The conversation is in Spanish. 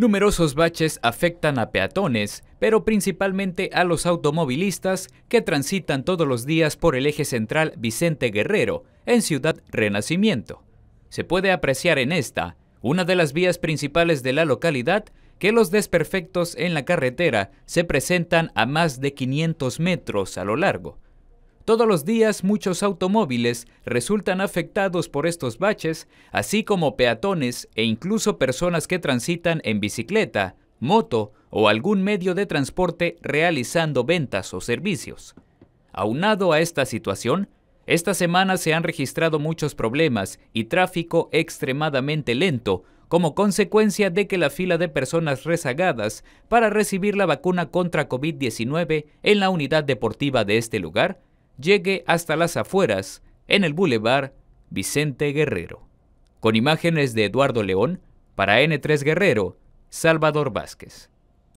Numerosos baches afectan a peatones, pero principalmente a los automovilistas que transitan todos los días por el eje central Vicente Guerrero, en Ciudad Renacimiento. Se puede apreciar en esta, una de las vías principales de la localidad, que los desperfectos en la carretera se presentan a más de 500 metros a lo largo. Todos los días muchos automóviles resultan afectados por estos baches, así como peatones e incluso personas que transitan en bicicleta, moto o algún medio de transporte realizando ventas o servicios. Aunado a esta situación, esta semana se han registrado muchos problemas y tráfico extremadamente lento como consecuencia de que la fila de personas rezagadas para recibir la vacuna contra COVID-19 en la unidad deportiva de este lugar llegue hasta las afueras, en el Boulevard Vicente Guerrero. Con imágenes de Eduardo León, para N3 Guerrero, Salvador Vázquez.